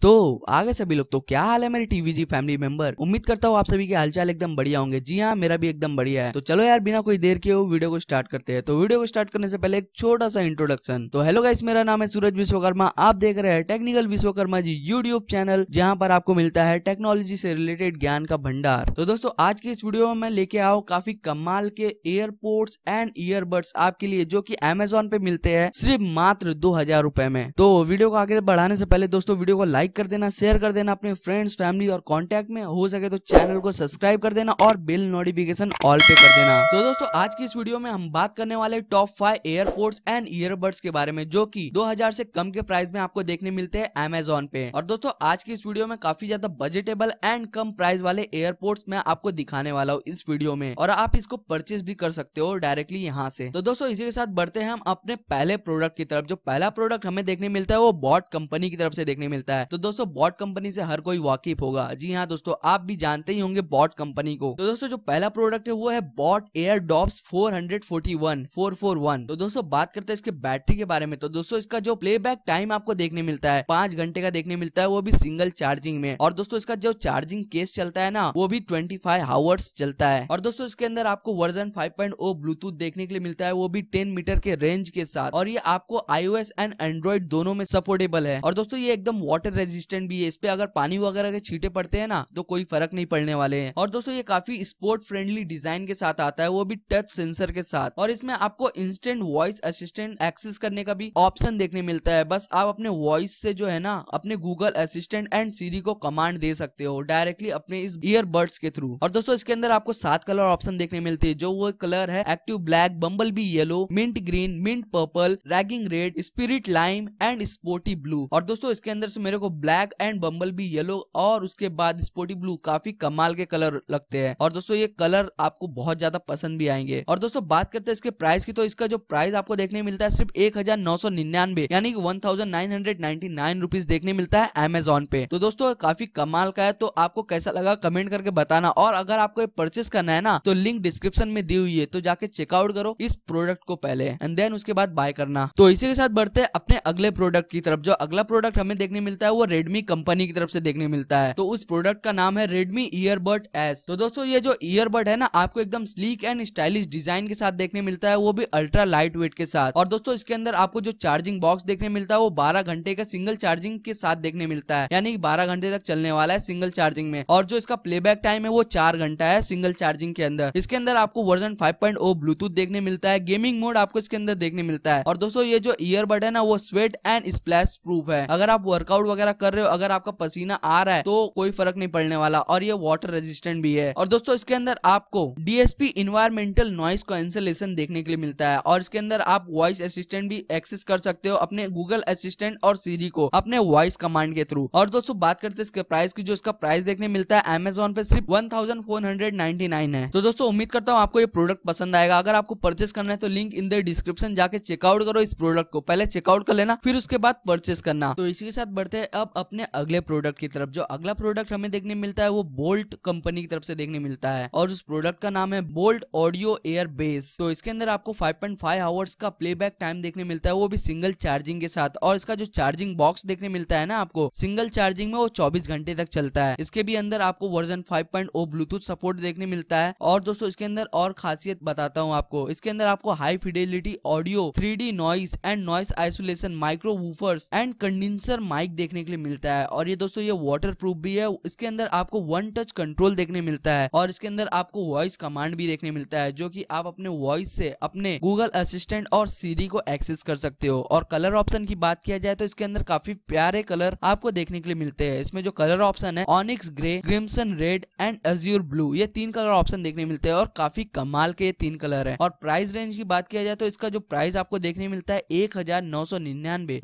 itu आगे सभी लोग तो क्या हाल है मेरी टीवी जी फैमिली मेंबर उम्मीद करता हूँ आप सभी के हालचाल एकदम बढ़िया होंगे जी हाँ मेरा भी एकदम बढ़िया है तो चलो यार बिना कोई देर के हो वीडियो को स्टार्ट करते हैं तो वीडियो को स्टार्ट करने से पहले एक छोटा सा इंट्रोडक्शन तो हेलो गाइस मेरा नाम है सूरज विश्वकर्मा आप देख रहे हैं technical Vishwakarma ji YouTube channel जहाँ पर आपको मिलता है टेक्नोलॉजी से रिलेटेड ज्ञान का भंडार तो दोस्तों आज के इस वीडियो में लेके आओ काफी कमाल के एयरपोर्ट एंड ईयरबड्स आपके लिए जो की अमेजोन पे मिलते हैं सिर्फ मात्र दो हजार में तो वीडियो को आगे बढ़ाने से पहले दोस्तों वीडियो को लाइक कर देना देना शेयर कर देना अपने फ्रेंड्स फैमिली और कॉन्टेक्ट में हो सके तो चैनल को सब्सक्राइब कर देना और बिल नोटिफिकेशन ऑल पे कर देना तो दोस्तों आज की इस वीडियो में हम बात करने वाले top five airpods and earbuds के बारे में जो की दो से कम के प्राइस में आपको देखने मिलते हैं अमेजोन पे और दोस्तों आज की इस वीडियो में काफी ज्यादा बजेटेबल एंड कम प्राइस वाले एयरपोर्ट मैं आपको दिखाने वाला हूँ इस वीडियो में और आप इसको परचेज भी कर सकते हो डायरेक्टली यहाँ से तो दोस्तों इसी के साथ बढ़ते हैं हम अपने पहले प्रोडक्ट की तरफ जो पहला प्रोडक्ट हमें देखने मिलता है वो बॉट कंपनी की तरफ से देखने मिलता है तो दोस्तों दोस्तों बॉट कंपनी से हर कोई वाकिफ होगा जी हाँ दोस्तों आप भी जानते ही होंगे बॉट कंपनी को तो दोस्तों जो पहला प्रोडक्ट है वो है boat air dopes four hundred forty one four four one तो दोस्तों बात करते हैं इसके बैटरी के बारे में तो दोस्तों इसका जो प्लेबैक टाइम आपको देखने मिलता है पांच घंटे का देखने मिलता है वो भी सिंगल चार्जिंग में और दोस्तों इसका जो चार्जिंग केस चलता है ना वो भी ट्वेंटी फाइव आवर्स चलता है और दोस्तों इसके अंदर आपको version five point o Bluetooth देखने के लिए मिलता है वो भी टेन मीटर के रेंज के साथ और ये आपको एस एंड एंड्रॉइड दोनों में सपोर्टेबल है और दोस्तों ये एकदम वाटर रेजिस्ट रेजिस्टेंट भी है इस पे अगर पानी वगैरह के छीटे पड़ते हैं ना तो कोई फर्क नहीं पड़ने वाले हैं और दोस्तों ये काफी स्पोर्ट फ्रेंडली डिजाइन के साथ आता है वो भी टच सेंसर के साथ और इसमें आपको इंस्टेंट वॉइस असिस्टेंट एक्सेस करने का भी ऑप्शन देखने मिलता है बस आप अपने वॉइस से जो है ना अपने गूगल असिस्टेंट एंड सीरी को कमांड दे सकते हो डायरेक्टली अपने इस ईयरबड्स के थ्रू और दोस्तों इसके अंदर आपको सात कलर ऑप्शन देखने मिलते हैं जो वो कलर है active black bumble bee yellow mint green mint purple raging red spirit lime and sporty blue और दोस्तों इसके अंदर से मेरे को ब्लैक ब्लैक एंड बम्बल भी येलो और उसके बाद स्पोर्टी ब्लू काफी कमाल के कलर लगते हैं और दोस्तों ये कलर आपको बहुत ज्यादा पसंद भी आएंगे और दोस्तों बात करते हैं इसके प्राइस की तो इसका जो प्राइस आपको देखने मिलता है सिर्फ एक हजार नौ सौ निन्यानवे यानी one thousand nine hundred ninety nine rupees देखने मिलता है एमेजोन पे तो दोस्तों काफी कमाल का है तो आपको कैसा लगा कमेंट करके बताना और अगर आपको परचेस करना है ना तो लिंक डिस्क्रिप्शन में दी हुई है तो जाके चेकआउट करो इस प्रोडक्ट को पहले एंड देन उसके बाद बाय करना तो इसी के साथ बढ़ते अपने अगले प्रोडक्ट की तरफ जो अगला प्रोडक्ट हमें देखने मिलता है वो रेडमी रेडमी कंपनी की तरफ से देखने मिलता है तो उस प्रोडक्ट का नाम है रेडमी ईयरबड एस तो दोस्तों ये जो ईयरबड है ना आपको एकदम स्लीक एंड स्टाइलिश डिजाइन के साथ देखने मिलता है वो भी अल्ट्रा लाइट वेट के साथ और दोस्तों इसके अंदर आपको जो चार्जिंग बॉक्स देखने मिलता है वो बारह घंटे का सिंगल चार्जिंग के साथ देखने मिलता है यानी बारह घंटे तक चलने वाला है सिंगल चार्जिंग में और जो इसका प्लेबैक टाइम है वो चार घंटा है सिंगल चार्जिंग के अंदर इसके अंदर आपको वर्जन 5.0 ब्लूटूथ देखने मिलता है गेमिंग मोड आपको इसके अंदर देखने मिलता है और दोस्तों ये जो ईयरबड है ना वो स्वेट एंड स्प्लैश प्रूफ है अगर आप वर्कआउट वगैरह कर रहे रहे हो अगर आपका पसीना आ रहा है तो कोई फर्क नहीं पड़ने वाला और ये वाटर रेजिस्टेंट भी है और दोस्तों इसके अंदर आपको डीएसपी इन्वायरमेंटल नॉइस को कैंसलेशन देखने के लिए मिलता है और इसके अंदर आप वॉइस असिस्टेंट भी एक्सेस कर सकते हो अपने गूगल असिस्टेंट और सीरी को अपने वॉइस कमांड के थ्रू और दोस्तों बात करते हैं इसके प्राइस की जो इसका प्राइस देखने मिलता है अमेजोन पे सिर्फ वन है तो दोस्तों उम्मीद करता हूँ आपको ये प्रोडक्ट पसंद आएगा अगर आपको परचेस करना है तो लिंक इन द डिस्क्रिप्शन जाके चेकआउट करो इस प्रोडक्ट को पहले चेकआउट कर लेना फिर उसके बाद परचेस करना तो इसी के साथ बढ़ते हैं अब अपने अगले प्रोडक्ट की तरफ जो अगला प्रोडक्ट हमें देखने मिलता है वो बोल्ट कंपनी की तरफ से देखने मिलता है और उस प्रोडक्ट का नाम है बोल्ट ऑडियो एयर बेस तो इसके अंदर आपको 5.5 आवर्स का प्लेबैक टाइम देखने मिलता है वो भी सिंगल चार्जिंग के साथ और इसका जो चार्जिंग बॉक्स देखने मिलता है ना आपको सिंगल चार्जिंग में वो चौबीस घंटे तक चलता है इसके भी अंदर आपको वर्जन ओ ब्लूटूथ सपोर्ट देखने मिलता है और दोस्तों इसके अंदर और खासियत बताता हूँ आपको इसके अंदर आपको high fidelity audio three noise and noise isolation micro woofers and condenser mic देखने के लिए मिलता मिलता है और ये दोस्तों ये वाटर प्रूफ भी है इसके अंदर आपको वन टच कंट्रोल देखने मिलता है और इसके अंदर आपको वॉइस कमांड भी देखने मिलता है जो की आप अपने वॉइस से अपने गूगल असिस्टेंट और सीरी को एक्सेस कर सकते हो और कलर ऑप्शन की बात किया जाए तो इसके अंदर काफी प्यारे कलर आपको देखने के लिए मिलते हैं इसमें जो कलर ऑप्शन है onyx grey crimson red and azure blue ये तीन कलर ऑप्शन देखने मिलते हैं और काफी कमाल के ये तीन कलर है और प्राइस रेंज की बात किया जाए तो इसका जो प्राइस आपको देखने मिलता है एक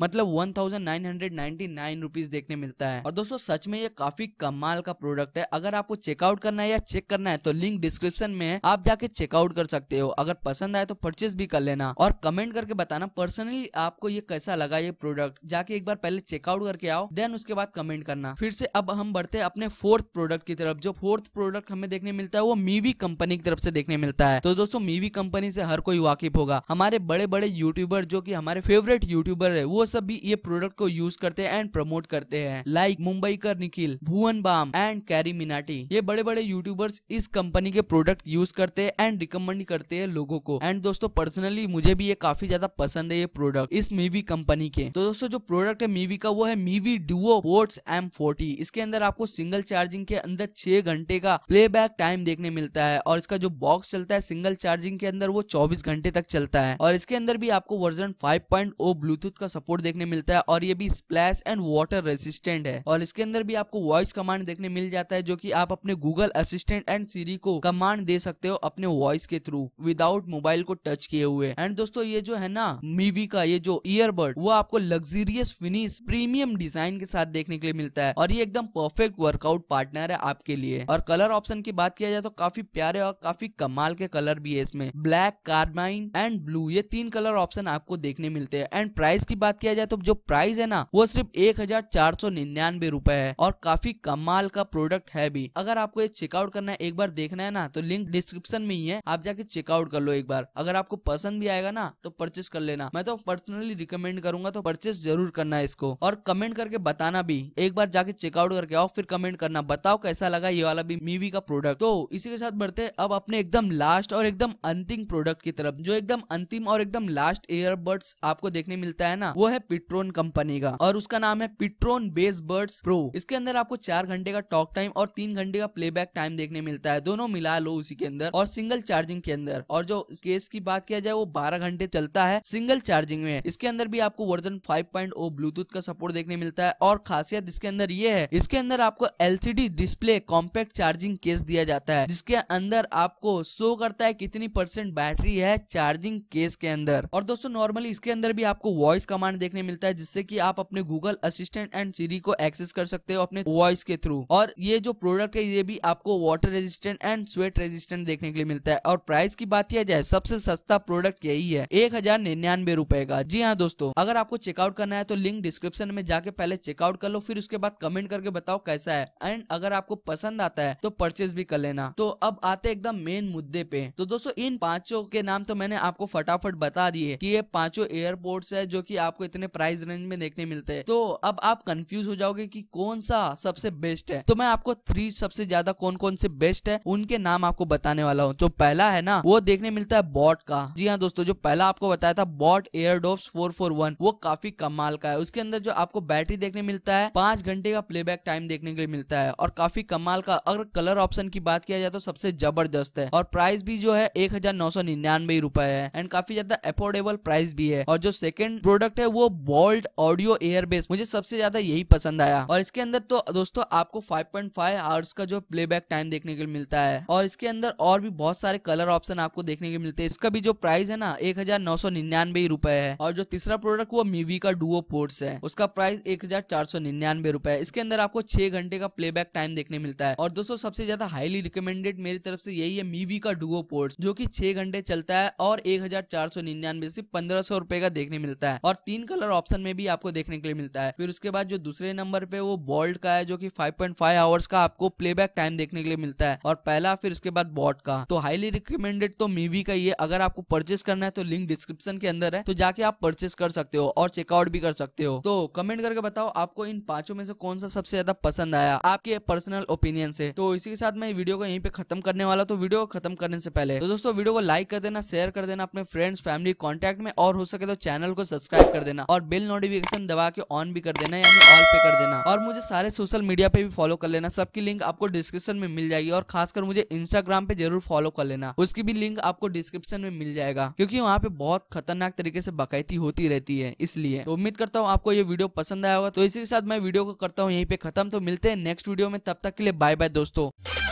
मतलब one thousand nine hundred ninety nine देखने देखने मिलता है और दोस्तों सच में ये काफी कमाल का प्रोडक्ट है अगर आपको चेकआउट करना है या चेक करना है तो लिंक डिस्क्रिप्शन में है आप जाके चेकआउट कर सकते हो अगर पसंद आए तो परचेस भी कर लेना और कमेंट करके बताना पर्सनली आपको ये कैसा लगा ये प्रोडक्ट जाके एक बार पहले चेकआउट करके आओ देन उसके बाद कमेंट करना फिर से अब हम बढ़ते अपने फोर्थ प्रोडक्ट की तरफ जो फोर्थ प्रोडक्ट हमें देखने मिलता है वो मीवी कंपनी की तरफ से देखने मिलता है तो दोस्तों मीवी कंपनी से हर कोई वाकिफ होगा हमारे बड़े बड़े यूट्यूबर जो की हमारे फेवरेट यूट्यूबर है वो सब भी ये प्रोडक्ट को यूज करते हैं एंड प्रमोट करते करते हैं like Mumbiker Nikhil Bhuvan Bam and Carry Minati ये बड़े बड़े यूट्यूबर्स इस कंपनी के प्रोडक्ट यूज करते हैं एंड रिकमेंड करते हैं लोगों को एंड दोस्तों पर्सनली मुझे भी ये काफी ज्यादा पसंद है ये प्रोडक्ट इस मीवी कंपनी के तो दोस्तों जो प्रोडक्ट है मीवी का वो है Mivi duo pods M forty इसके अंदर आपको सिंगल चार्जिंग के अंदर छह घंटे का प्ले टाइम देखने मिलता है और इसका जो बॉक्स चलता है सिंगल चार्जिंग के अंदर वो चौबीस घंटे तक चलता है और इसके अंदर भी आपको वर्जन फाइव ब्लूटूथ का सपोर्ट देखने मिलता है और ये भी स्प्लैश एंड वाटर असिस्टेंट है और इसके अंदर भी आपको वॉइस कमांड देखने मिल जाता है जो की आप अपने गूगल असिस्टेंट एंड सीरी को कमांड दे सकते हो अपने वॉइस के थ्रू विदाउट मोबाइल को टच किए हुए एंड दोस्तों ये जो है ना मीवी का ये जो ईयरबड वो आपको लग्जरियस फिनिश प्रीमियम डिजाइन के साथ देखने के लिए मिलता है और ये एकदम परफेक्ट वर्कआउट पार्टनर है आपके लिए और कलर ऑप्शन की बात किया जाए तो काफी प्यारे और काफी कमाल के कलर भी है इसमें ब्लैक कार्बाइन एंड ब्लू ये तीन कलर ऑप्शन आपको देखने मिलते हैं एंड प्राइस की बात किया जाए तो जो प्राइस है ना वो सिर्फ एक हजार चार सौ निन्यानवे रूपए है और काफी कमाल का प्रोडक्ट है भी अगर आपको ये चेकआउट करना है एक बार देखना है ना तो लिंक डिस्क्रिप्शन में ही है आप जाके चेकआउट कर लो एक बार अगर आपको पसंद भी आएगा ना तो परचेस कर लेना मैं तो पर्सनली रिकमेंड करूंगा तो परचेस जरूर करना है इसको और कमेंट करके बताना भी एक बार जाके चेकआउट करके और फिर कमेंट करना बताओ कैसा लगा ये वाला भी मीवी का प्रोडक्ट तो इसी के साथ बढ़ते अब अपने एकदम लास्ट और एकदम अंतिम प्रोडक्ट की तरफ जो एकदम अंतिम और एकदम लास्ट ईयरबड्स आपको देखने मिलता है ना वो है पिट्रोन कंपनी का और उसका नाम है ptron phone bass buds pro इसके अंदर आपको चार घंटे का टॉक टाइम और तीन घंटे का प्लेबैक टाइम देखने मिलता है दोनों मिला लो उसी के अंदर और सिंगल चार्जिंग के अंदर और जो केस की बात किया जाए वो बारह घंटे चलता है सिंगल चार्जिंग में इसके अंदर भी आपको वर्जन 5.0 ब्लूटूथ का सपोर्ट देखने मिलता है और खासियत इसके अंदर ये है इसके अंदर आपको LCD display compact charging case दिया जाता है जिसके अंदर आपको शो करता है कितनी परसेंट बैटरी है चार्जिंग केस के अंदर और दोस्तों नॉर्मली इसके अंदर भी आपको वॉइस कमांड देखने मिलता है जिससे की आप अपने Google assistant and and Siri को एक्सेस कर सकते हो अपने वॉइस के थ्रू और ये जो प्रोडक्ट है ये भी आपको water resistant and sweat resistant देखने के लिए मिलता है और प्राइस की बात किया जाए सबसे सस्ता प्रोडक्ट यही है एक हजार निन्यानवे रूपए का जी हाँ दोस्तों अगर आपको चेकआउट करना है तो लिंक डिस्क्रिप्शन में जाके पहले चेकआउट कर लो फिर उसके बाद कमेंट करके बताओ कैसा है एंड अगर आपको पसंद आता है तो परचेज भी कर लेना तो अब आते एकदम मेन मुद्दे पे तो दोस्तों इन पांचों के नाम तो मैंने आपको फटाफट बता दिए कि ये पांचों एयरपोर्ट्स है जो कि आपको इतने प्राइस रेंज में देखने मिलते हैं तो अब आप कंफ्यूज हो जाओगे कि कौन सा सबसे बेस्ट है तो मैं आपको थ्री सबसे ज्यादा कौन कौन से बेस्ट है उनके नाम आपको बताने वाला हूँ जो पहला है ना वो देखने मिलता है बॉट का जी हाँ दोस्तों जो पहला आपको बताया था boat air four four one वो काफी कमाल का है उसके अंदर जो आपको बैटरी देखने मिलता है पांच घंटे का प्लेबैक टाइम देखने के लिए मिलता है और काफी कमाल का अगर कलर ऑप्शन की बात किया जाए तो सबसे जबरदस्त है और प्राइस भी जो है एक हजार नौ सौ निन्यानवे रूपए है एंड काफी ज्यादा अफोर्डेबल प्राइस भी है और जो सेकंड प्रोडक्ट है वो बोल्ट ऑडियो एयरबेस मुझे सबसे ज्यादा यही पसंद आया और इसके अंदर तो दोस्तों आपको 5.5 पॉइंट आवर्स का जो प्लेबैक टाइम देखने को मिलता है और इसके अंदर और भी बहुत सारे कलर ऑप्शन आपको देखने को मिलते हैं इसका भी जो प्राइस है ना एक हजार नौ सौ निन्यानवे रुपए है और जो तीसरा प्रोडक्ट वो मीवी का डुओ पोर्ट्स है उसका प्राइस एक हजार चार सौ निन्यानवे रुपए है इसके अंदर आपको छह घंटे का प्लेबैक टाइम देखने मिलता है और दोस्तों सबसे ज्यादा हाईली रिकमेंडेड मेरी तरफ से यही है मीवी का डुओ पोर्ट जो की छह घंटे चलता है और एक हजार चार सौ निन्यानवे से पंद्रह सौ रुपए का देखने मिलता है और तीन कलर ऑप्शन में भी आपको देखने के लिए मिलता है फिर उसके बाद जो जो दूसरे नंबर पे वो बॉल्ट का है जो कि 5.5 आवर्स का आपको प्लेबैक टाइम देखने के लिए मिलता है और पहला फिर उसके बाद बॉट का तो हाईली रिकमेंडेड तो मीवी का ये अगर आपको परचेस करना है तो लिंक डिस्क्रिप्शन के अंदर है तो जाके आप परचेस कर सकते हो और चेकआउट भी कर सकते हो तो कमेंट करके बताओ आपको इन पांचों में से कौन सा सबसे ज्यादा पसंद आया आपके पर्सनल ओपिनियन से तो इसी के साथ मैं वीडियो को यहीं पे खत्म करने वाला तो वीडियो को खत्म करने से पहले तो दोस्तों वीडियो को लाइक कर देना शेयर कर देना अपने फ्रेंड्स फैमिली कॉन्टेक्ट में और हो सके तो चैनल को सब्सक्राइब कर देना और बिल नोटिफिकेशन दबा के ऑन भी कर देना यानी ऑल पे कर देना और मुझे सारे सोशल मीडिया पे भी फॉलो कर लेना सबकी लिंक आपको डिस्क्रिप्शन में मिल जाएगी और खासकर मुझे इंस्टाग्राम पे जरूर फॉलो कर लेना उसकी भी लिंक आपको डिस्क्रिप्शन में मिल जाएगा क्योंकि वहाँ पे बहुत खतरनाक तरीके से बाकायती होती रहती है इसलिए तो उम्मीद करता हूँ आपको ये वीडियो पसंद आया होगा तो इसी के साथ मैं वीडियो को करता हूँ यहीं पे खत्म तो मिलते हैं नेक्स्ट वीडियो में तब तक के लिए बाय बाय दोस्तों